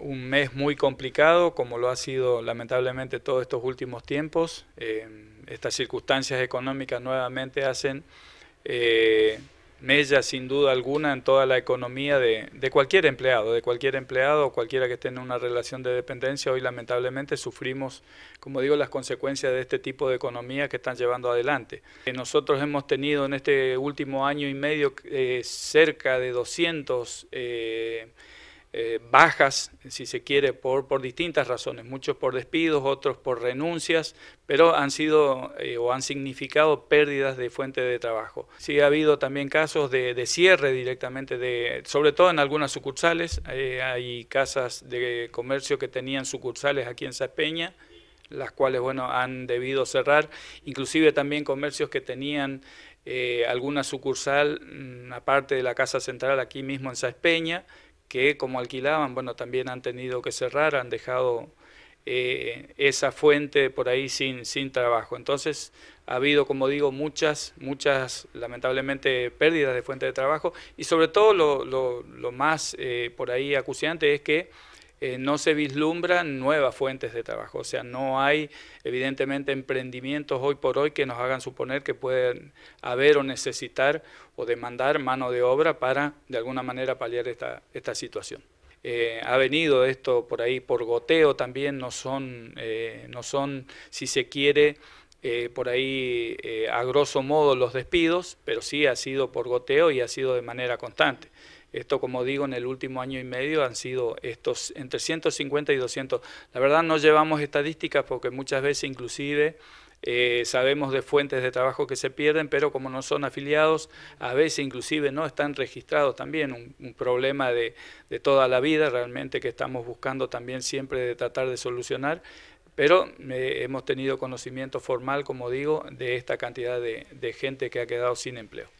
un mes muy complicado, como lo ha sido lamentablemente todos estos últimos tiempos. Eh, estas circunstancias económicas nuevamente hacen eh, mella sin duda alguna en toda la economía de, cualquier empleado, de cualquier empleado, cualquiera que esté en una relación de dependencia. Hoy lamentablemente sufrimos, como digo, las consecuencias de este tipo de economía que están llevando adelante. Eh, nosotros hemos tenido en este último año y medio cerca de 200... Eh, eh, bajas, si se quiere, por, por distintas razones, muchos por despidos, otros por renuncias, pero han sido eh, o han significado pérdidas de fuente de trabajo. Sí ha habido también casos de, de cierre directamente, de, sobre todo en algunas sucursales, eh, hay casas de comercio que tenían sucursales aquí en Sapeña, las cuales bueno, han debido cerrar, inclusive también comercios que tenían alguna sucursal, mm, aparte de la Casa Central aquí mismo en Saespeña, que como alquilaban, bueno, también han tenido que cerrar, han dejado eh, esa fuente por ahí sin, sin trabajo. Entonces ha habido, como digo, muchas, muchas, lamentablemente, pérdidas de fuente de trabajo y sobre todo lo, lo, más eh, por ahí acuciante es que eh, no se vislumbran nuevas fuentes de trabajo. O sea, no hay evidentemente emprendimientos hoy por hoy que nos hagan suponer que pueden haber o necesitar o demandar mano de obra para de alguna manera paliar esta, situación. Eh, ha venido esto por ahí por goteo también, no son, eh, no son si se quiere, por ahí a grosso modo los despidos, pero sí ha sido por goteo y ha sido de manera constante. Esto, como digo, en el último año y medio han sido estos entre 150 y 200. La verdad no llevamos estadísticas porque muchas veces inclusive eh, sabemos de fuentes de trabajo que se pierden, pero como no son afiliados, a veces inclusive no están registrados también, un, problema de, toda la vida realmente que estamos buscando también siempre de tratar de solucionar, pero hemos tenido conocimiento formal, como digo, de esta cantidad de gente que ha quedado sin empleo.